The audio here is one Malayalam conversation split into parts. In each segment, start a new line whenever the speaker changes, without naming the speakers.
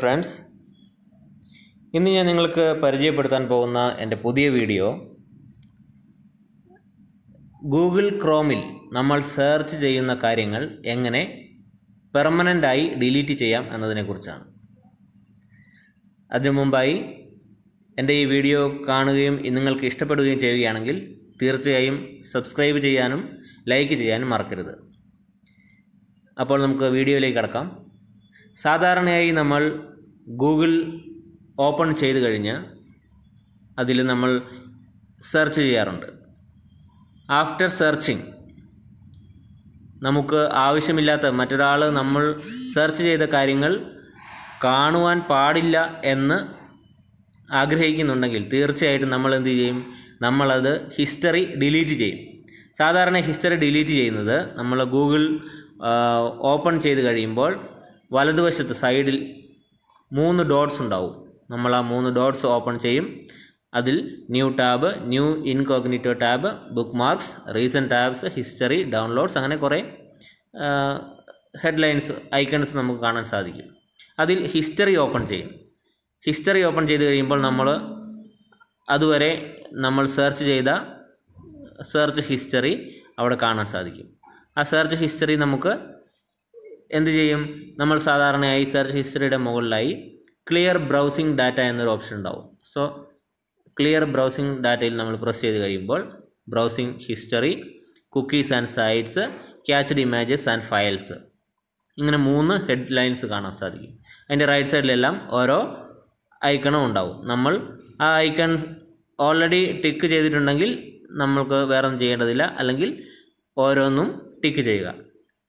ഫ്രണ്ട്സ് ഇന്ന് ഞാൻ നിങ്ങൾക്ക് പരിചയപ്പെടുത്താൻ പോകുന്ന എൻ്റെ പുതിയ വീഡിയോ ഗൂഗിൾ ക്രോമിൽ നമ്മൾ സെർച്ച് ചെയ്യുന്ന കാര്യങ്ങൾ എങ്ങനെ പെർമനൻ്റായി ഡിലീറ്റ് ചെയ്യാം എന്നതിനെക്കുറിച്ചാണ് അതിനു മുമ്പായി എൻ്റെ ഈ വീഡിയോ കാണുകയും നിങ്ങൾക്ക് ഇഷ്ടപ്പെടുകയും ചെയ്യുകയാണെങ്കിൽ തീർച്ചയായും സബ്സ്ക്രൈബ് ചെയ്യാനും ലൈക്ക് ചെയ്യാനും മറക്കരുത് അപ്പോൾ നമുക്ക് വീഡിയോയിലേക്ക് കടക്കാം സാധാരണയായി നമ്മൾ ഗൂഗിൾ ഓപ്പൺ ചെയ്ത് കഴിഞ്ഞ് അതിൽ നമ്മൾ സെർച്ച് ചെയ്യാറുണ്ട് ആഫ്റ്റർ സെർച്ചിങ് നമുക്ക് ആവശ്യമില്ലാത്ത മറ്റൊരാൾ നമ്മൾ സെർച്ച് ചെയ്ത കാര്യങ്ങൾ കാണുവാൻ പാടില്ല എന്ന് ആഗ്രഹിക്കുന്നുണ്ടെങ്കിൽ തീർച്ചയായിട്ടും നമ്മൾ എന്ത് ചെയ്യും നമ്മളത് ഹിസ്റ്ററി ഡിലീറ്റ് ചെയ്യും സാധാരണ ഹിസ്റ്ററി ഡിലീറ്റ് ചെയ്യുന്നത് നമ്മൾ ഗൂഗിൾ ഓപ്പൺ ചെയ്ത് കഴിയുമ്പോൾ വലതുവശത്ത് സൈഡിൽ മൂന്ന് ഡോട്ട്സ് ഉണ്ടാവും നമ്മൾ ആ മൂന്ന് ഡോട്ട്സ് ഓപ്പൺ ചെയ്യും അതിൽ new tab new incognito tab bookmarks recent tabs history downloads അങ്ങനെ കുറേ ഹെഡ്ലൈൻസ് ഐക്കൺസ് നമുക്ക് കാണാൻ സാധിക്കും അതിൽ ഹിസ്റ്ററി ഓപ്പൺ ചെയ്യും ഹിസ്റ്ററി ഓപ്പൺ ചെയ്ത് കഴിയുമ്പോൾ നമ്മൾ അതുവരെ നമ്മൾ സെർച്ച് ചെയ്ത സെർച്ച് ഹിസ്റ്ററി അവിടെ കാണാൻ സാധിക്കും ആ സെർച്ച് ഹിസ്റ്ററി നമുക്ക് എന്ത് ചെയ്യും നമ്മൾ സാധാരണയായി സെർച്ച് ഹിസ്റ്ററിയുടെ മുകളിലായി ക്ലിയർ ബ്രൗസിംഗ് ഡാറ്റ എന്നൊരു ഓപ്ഷൻ ഉണ്ടാവും സോ ക്ലിയർ ബ്രൗസിംഗ് ഡാറ്റയിൽ നമ്മൾ പ്രസ് ചെയ്ത് കഴിയുമ്പോൾ browsing history cookies and sites cached images and files ഇങ്ങനെ മൂന്ന് ഹെഡ് ലൈൻസ് കാണാൻ സാധിക്കും അതിൻ്റെ റൈറ്റ് സൈഡിലെല്ലാം ഓരോ ഐക്കണും ഉണ്ടാവും നമ്മൾ ആ ഐക്കൺ ഓൾറെഡി ടിക്ക് ചെയ്തിട്ടുണ്ടെങ്കിൽ നമ്മൾക്ക് വേറെ ഒന്നും ചെയ്യേണ്ടതില്ല അല്ലെങ്കിൽ ഓരോന്നും ടിക്ക് ചെയ്യുക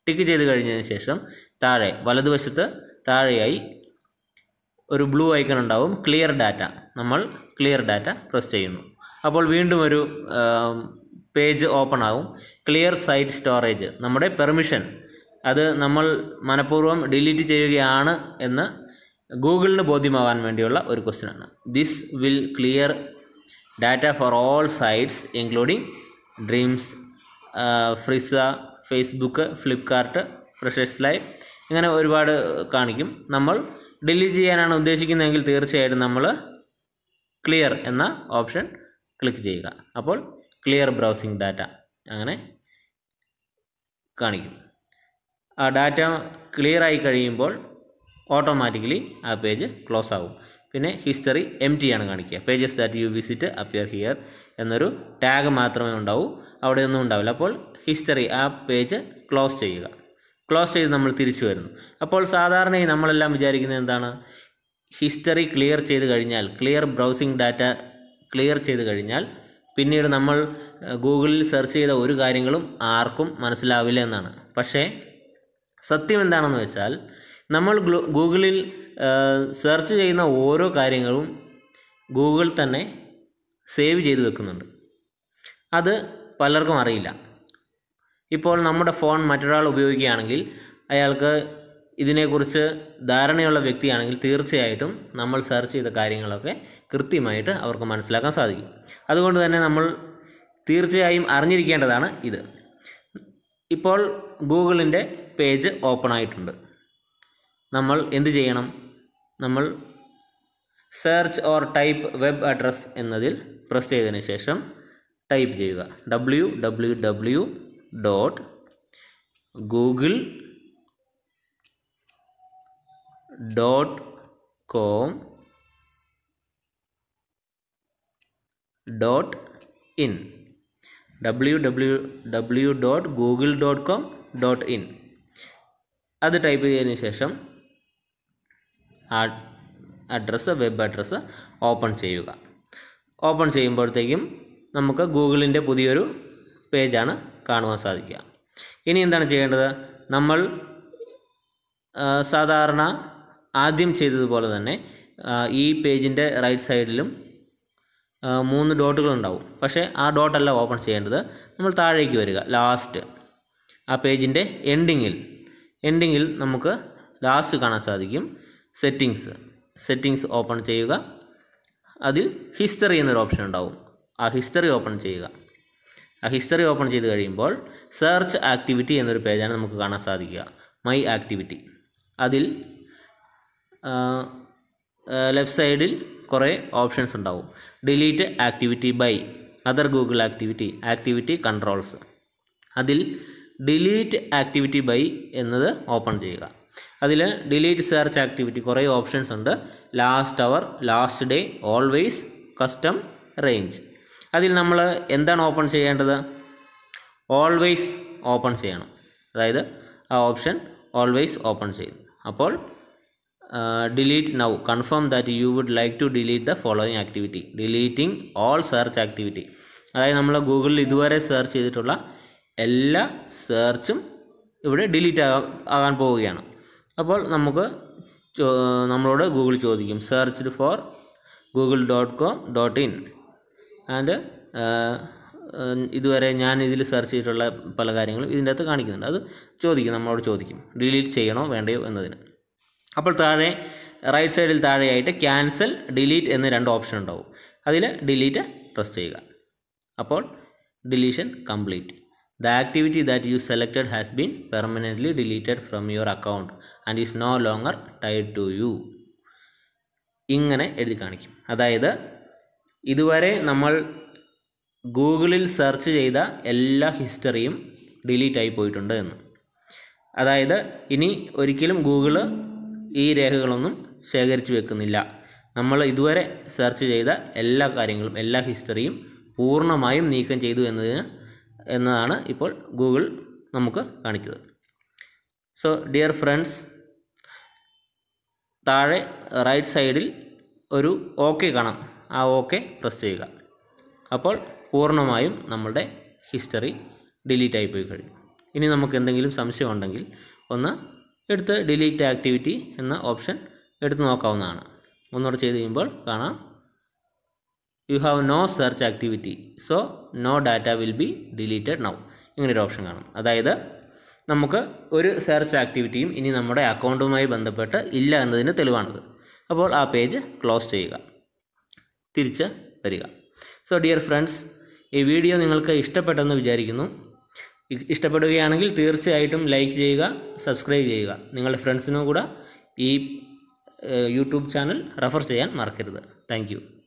ടിക്ക് ചെയ്ത് കഴിഞ്ഞതിന് ശേഷം താഴെ വലതുവശത്ത് താഴെയായി ഒരു ബ്ലൂ ഐക്കൺ ഉണ്ടാവും ക്ലിയർ ഡാറ്റ നമ്മൾ ക്ലിയർ ഡാറ്റ പ്രസ് ചെയ്യുന്നു അപ്പോൾ വീണ്ടും ഒരു പേജ് ഓപ്പൺ ആകും ക്ലിയർ സൈറ്റ് സ്റ്റോറേജ് നമ്മുടെ പെർമിഷൻ അത് നമ്മൾ മനഃപൂർവ്വം ഡിലീറ്റ് ചെയ്യുകയാണ് എന്ന് ഗൂഗിളിന് ബോധ്യമാവാൻ വേണ്ടിയുള്ള ഒരു ക്വസ്റ്റ്യൻ ആണ് this will clear data for all sites including dreams ഫ്രിസ ഫേസ്ബുക്ക് ഫ്ലിപ്കാർട്ട് ഫ്രഷേഴ്സ് ലൈവ് ഇങ്ങനെ ഒരുപാട് കാണിക്കും നമ്മൾ ഡിലീറ്റ് ചെയ്യാനാണ് ഉദ്ദേശിക്കുന്നതെങ്കിൽ തീർച്ചയായിട്ടും നമ്മൾ ക്ലിയർ എന്ന ഓപ്ഷൻ ക്ലിക്ക് ചെയ്യുക അപ്പോൾ ക്ലിയർ ബ്രൗസിംഗ് ഡാറ്റ അങ്ങനെ കാണിക്കും ആ ഡാറ്റ ക്ലിയർ ആയി കഴിയുമ്പോൾ ഓട്ടോമാറ്റിക്കലി ആ പേജ് ക്ലോസ് ആകും പിന്നെ ഹിസ്റ്ററി എം ടി ആണ് കാണിക്കുക pages that you visit appear here എന്നൊരു ടാഗ് മാത്രമേ ഉണ്ടാവൂ അവിടെയൊന്നും ഉണ്ടാവില്ല അപ്പോൾ ഹിസ്റ്ററി ആ പേജ് ക്ലോസ് ചെയ്യുക ക്ലോസ് ചെയ്ത് നമ്മൾ തിരിച്ചു വരുന്നു അപ്പോൾ സാധാരണയായി നമ്മളെല്ലാം വിചാരിക്കുന്നത് എന്താണ് ഹിസ്റ്ററി ക്ലിയർ ചെയ്ത് കഴിഞ്ഞാൽ ക്ലിയർ ബ്രൗസിംഗ് ഡാറ്റ ക്ലിയർ ചെയ്ത് കഴിഞ്ഞാൽ പിന്നീട് നമ്മൾ ഗൂഗിളിൽ സെർച്ച് ചെയ്ത ഒരു കാര്യങ്ങളും ആർക്കും മനസ്സിലാവില്ല എന്നാണ് പക്ഷേ സത്യം എന്താണെന്ന് വെച്ചാൽ നമ്മൾ ഗൂഗിളിൽ സെർച്ച് ചെയ്യുന്ന ഓരോ കാര്യങ്ങളും ഗൂഗിൾ തന്നെ സേവ് ചെയ്ത് വെക്കുന്നുണ്ട് അത് പലർക്കും അറിയില്ല ഇപ്പോൾ നമ്മുടെ ഫോൺ മറ്റൊരാൾ ഉപയോഗിക്കുകയാണെങ്കിൽ അയാൾക്ക് ഇതിനെക്കുറിച്ച് ധാരണയുള്ള വ്യക്തിയാണെങ്കിൽ തീർച്ചയായിട്ടും നമ്മൾ സെർച്ച് ചെയ്ത കാര്യങ്ങളൊക്കെ കൃത്യമായിട്ട് അവർക്ക് മനസ്സിലാക്കാൻ സാധിക്കും അതുകൊണ്ട് തന്നെ നമ്മൾ തീർച്ചയായും അറിഞ്ഞിരിക്കേണ്ടതാണ് ഇത് ഇപ്പോൾ ഗൂഗിളിൻ്റെ പേജ് ഓപ്പൺ ആയിട്ടുണ്ട് നമ്മൾ എന്ത് ചെയ്യണം നമ്മൾ search or type web address എന്നതിൽ പ്രസ് ചെയ്തതിന് ശേഷം ടൈപ്പ് ചെയ്യുക W W W dot Google dot com dot in W W W dot Google dot com dot in അത് ടൈപ്പ് ചെയ്തതിന് ശേഷം അഡ്രസ്സ് വെബ് അഡ്രസ്സ് ഓപ്പൺ ചെയ്യുക ഓപ്പൺ ചെയ്യുമ്പോഴത്തേക്കും നമുക്ക് ഗൂഗിളിൻ്റെ പുതിയൊരു പേജാണ് കാണുവാൻ സാധിക്കുക ഇനി എന്താണ് ചെയ്യേണ്ടത് നമ്മൾ സാധാരണ ആദ്യം ചെയ്തതുപോലെ തന്നെ ഈ പേജിൻ്റെ റൈറ്റ് സൈഡിലും മൂന്ന് ഡോട്ടുകൾ ഉണ്ടാവും പക്ഷേ ആ ഡോട്ടല്ല ഓപ്പൺ ചെയ്യേണ്ടത് നമ്മൾ താഴേക്ക് വരിക ലാസ്റ്റ് ആ പേജിൻ്റെ എൻഡിങ്ങിൽ എൻഡിങ്ങിൽ നമുക്ക് ലാസ്റ്റ് കാണാൻ സാധിക്കും സെറ്റിങ്സ് സെറ്റിങ്സ് ഓപ്പൺ ചെയ്യുക അതിൽ ഹിസ്റ്ററി എന്നൊരു ഓപ്ഷൻ ഉണ്ടാവും ആ ഹിസ്റ്ററി ഓപ്പൺ ചെയ്യുക ആ ഹിസ്റ്ററി ഓപ്പൺ ചെയ്ത് കഴിയുമ്പോൾ സെർച്ച് ആക്ടിവിറ്റി എന്നൊരു പേജാണ് നമുക്ക് കാണാൻ സാധിക്കുക മൈ ആക്ടിവിറ്റി അതിൽ ലെഫ്റ്റ് സൈഡിൽ കുറേ ഓപ്ഷൻസ് ഉണ്ടാവും delete activity by other Google activity activity controls അതിൽ ഡിലീറ്റ് ആക്ടിവിറ്റി ബൈ എന്നത് ഓപ്പൺ ചെയ്യുക അതിൽ ഡിലീറ്റ് സെർച്ച് ആക്ടിവിറ്റി കുറേ ഓപ്ഷൻസ് ഉണ്ട് last hour last day always custom range അതിൽ നമ്മൾ എന്താണ് ഓപ്പൺ ചെയ്യേണ്ടത് ഓൾവേസ് ഓപ്പൺ ചെയ്യണം അതായത് ആ ഓപ്ഷൻ ഓൾവേസ് ഓപ്പൺ ചെയ്തു അപ്പോൾ delete now confirm that you would like to delete the following activity deleting all search activity അതായത് നമ്മൾ ഗൂഗിളിൽ ഇതുവരെ സെർച്ച് ചെയ്തിട്ടുള്ള എല്ലാ സെർച്ചും ഇവിടെ ഡിലീറ്റ് ആകാൻ പോവുകയാണ് അപ്പോൾ നമുക്ക് നമ്മളോട് ഗൂഗിൾ ചോദിക്കും searched for Google dot com dot in and ഇതുവരെ ഞാൻ ഇതിൽ സെർച്ച് ചെയ്തിട്ടുള്ള പല കാര്യങ്ങളും ഇതിൻ്റെ അകത്ത് കാണിക്കുന്നുണ്ട് അത് ചോദിക്കും നമ്മളോട് ചോദിക്കും ഡിലീറ്റ് ചെയ്യണോ വേണ്ടയോ എന്നതിന് അപ്പോൾ താഴെ റൈറ്റ് സൈഡിൽ താഴെയായിട്ട് ക്യാൻസൽ ഡിലീറ്റ് എന്ന രണ്ട് ഓപ്ഷൻ ഉണ്ടാവും അതിൽ ഡിലീറ്റ് പ്രസ് ചെയ്യുക അപ്പോൾ deletion complete The activity that you selected has been permanently deleted from your account and is no longer tied to you. ഇങ്ങനെ എഴുതി കാണിക്കും അതായത് ഇതുവരെ നമ്മൾ ഗൂഗിളിൽ സെർച്ച് ചെയ്ത എല്ലാ ഹിസ്റ്ററിയും ഡിലീറ്റ് ആയി പോയിട്ടുണ്ട് എന്ന് അതായത് ഇനി ഒരിക്കലും ഗൂഗിൾ ഈ രേഖകളൊന്നും ശേഖരിച്ചു വെക്കുന്നില്ല നമ്മൾ ഇതുവരെ സെർച്ച് ചെയ്ത എല്ലാ കാര്യങ്ങളും എല്ലാ ഹിസ്റ്ററിയും പൂർണ്ണമായും നീക്കം ചെയ്തു എന്നതിന് എന്നതാണ് ഇപ്പോൾ ഗൂഗിൾ നമുക്ക് കാണിച്ചത് സോ ഡിയർ ഫ്രണ്ട്സ് താഴെ റൈറ്റ് സൈഡിൽ ഒരു ഓക്കെ കാണാം ആ ഓക്കെ പ്രസ് ചെയ്യുക അപ്പോൾ പൂർണ്ണമായും നമ്മളുടെ ഹിസ്റ്ററി ഡിലീറ്റ് ആയി പോയി കഴിയും ഇനി നമുക്ക് എന്തെങ്കിലും സംശയം ഉണ്ടെങ്കിൽ ഒന്ന് എടുത്ത് ഡിലീറ്റ് ആക്ടിവിറ്റി എന്ന ഓപ്ഷൻ എടുത്തു നോക്കാവുന്നതാണ് ഒന്നുകൂടെ ചെയ്ത് കഴിയുമ്പോൾ കാണാം you have no search activity so no data will be deleted now ഇങ്ങനൊരു ഓപ്ഷൻ കാണും അതായത് നമുക്ക് ഒരു സെർച്ച് ആക്ടിവിറ്റിയും ഇനി നമ്മുടെ അക്കൗണ്ടുമായി ബന്ധപ്പെട്ട് ഇല്ല എന്നതിന് തെളിവാണത് അപ്പോൾ ആ പേജ് ക്ലോസ് ചെയ്യുക തിരിച്ച് വരിക സോ ഡിയർ ഫ്രണ്ട്സ് ഈ വീഡിയോ നിങ്ങൾക്ക് ഇഷ്ടപ്പെട്ടെന്ന് വിചാരിക്കുന്നു ഇഷ്ടപ്പെടുകയാണെങ്കിൽ തീർച്ചയായിട്ടും ലൈക്ക് ചെയ്യുക സബ്സ്ക്രൈബ് ചെയ്യുക നിങ്ങളുടെ ഫ്രണ്ട്സിനും കൂടെ ഈ യൂട്യൂബ് ചാനൽ റെഫർ ചെയ്യാൻ മറക്കരുത് താങ്ക്